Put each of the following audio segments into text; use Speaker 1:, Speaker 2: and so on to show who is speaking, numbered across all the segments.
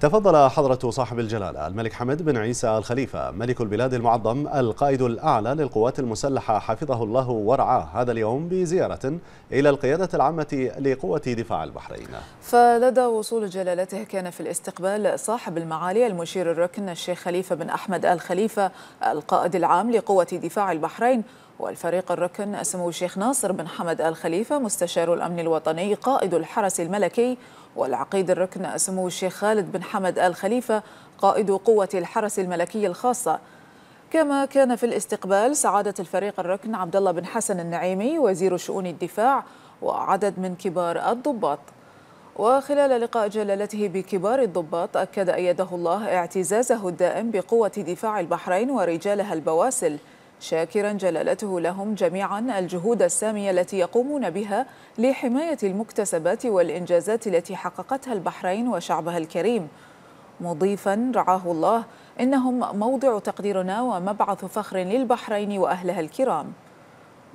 Speaker 1: تفضل حضرة صاحب الجلالة الملك حمد بن عيسى الخليفة ملك البلاد المعظم القائد الأعلى للقوات المسلحة حفظه الله ورعاه هذا اليوم بزيارة إلى القيادة العامة لقوة دفاع البحرين فلدى وصول جلالته كان في الاستقبال صاحب المعالي المشير الركن الشيخ خليفة بن أحمد آل خليفة القائد العام لقوة دفاع البحرين والفريق الركن سمو الشيخ ناصر بن حمد آل خليفة مستشار الأمن الوطني قائد الحرس الملكي والعقيد الركن سمو الشيخ خالد بن حمد آل خليفة قائد قوة الحرس الملكي الخاصة كما كان في الاستقبال سعادة الفريق الركن عبد الله بن حسن النعيمي وزير شؤون الدفاع وعدد من كبار الضباط وخلال لقاء جلالته بكبار الضباط أكد أيده الله اعتزازه الدائم بقوة دفاع البحرين ورجالها البواسل شاكرا جلالته لهم جميعا الجهود السامية التي يقومون بها لحماية المكتسبات والإنجازات التي حققتها البحرين وشعبها الكريم مضيفا رعاه الله إنهم موضع تقديرنا ومبعث فخر للبحرين وأهلها الكرام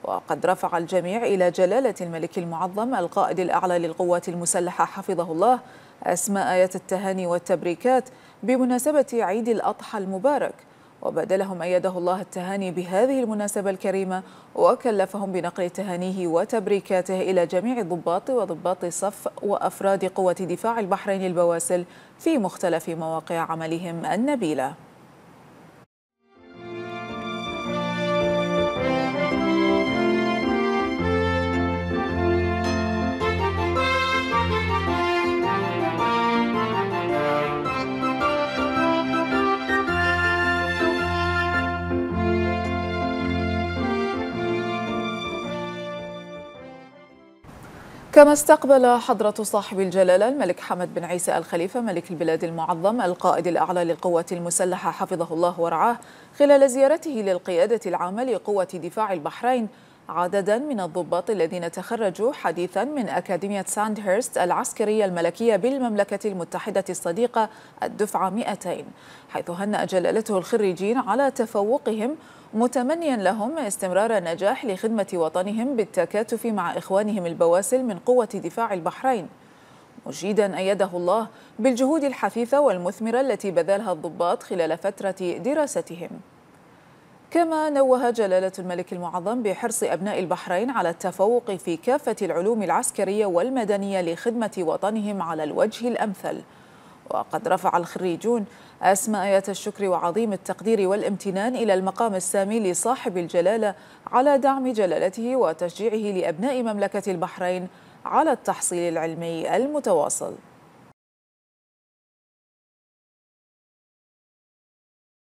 Speaker 1: وقد رفع الجميع إلى جلالة الملك المعظم القائد الأعلى للقوات المسلحة حفظه الله أسماء آيات التهاني والتبريكات بمناسبة عيد الأضحى المبارك وبادلهم أيده الله التهاني بهذه المناسبة الكريمة وكلفهم بنقل تهانيه وتبريكاته إلى جميع الضباط وضباط صف وأفراد قوة دفاع البحرين البواسل في مختلف مواقع عملهم النبيله كما استقبل حضرة صاحب الجلالة الملك حمد بن عيسى الخليفة ملك البلاد المعظم القائد الأعلى للقوات المسلحة حفظه الله ورعاه خلال زيارته للقيادة العامة لقوة دفاع البحرين عددا من الضباط الذين تخرجوا حديثا من أكاديمية ساندهيرست العسكرية الملكية بالمملكة المتحدة الصديقة الدفعة 200 حيث هنأ جلالته الخريجين على تفوقهم متمنيا لهم استمرار النجاح لخدمة وطنهم بالتكاتف مع إخوانهم البواسل من قوة دفاع البحرين مجيدا أيده الله بالجهود الحثيثة والمثمرة التي بذلها الضباط خلال فترة دراستهم كما نوه جلالة الملك المعظم بحرص أبناء البحرين على التفوق في كافة العلوم العسكرية والمدنية لخدمة وطنهم على الوجه الأمثل وقد رفع الخريجون أسماء آيات الشكر وعظيم التقدير والامتنان إلى المقام السامي لصاحب الجلالة على دعم جلالته وتشجيعه لأبناء مملكة البحرين على التحصيل العلمي المتواصل